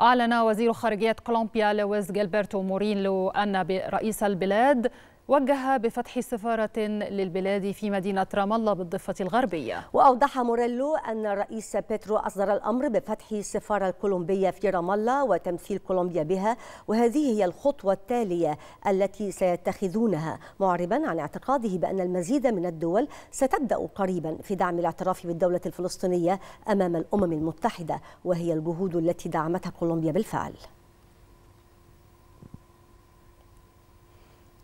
أعلن وزير خارجية كولومبيا لويس جيلبرتو مورينلو أن رئيس البلاد وجه بفتح سفارة للبلاد في مدينة رام الله بالضفة الغربية وأوضح موريلو أن الرئيس بيترو أصدر الأمر بفتح السفارة الكولومبية في رام الله وتمثيل كولومبيا بها وهذه هي الخطوة التالية التي سيتخذونها معربا عن اعتقاده بأن المزيد من الدول ستبدأ قريبا في دعم الاعتراف بالدولة الفلسطينية أمام الأمم المتحدة وهي الجهود التي دعمتها كولومبيا بالفعل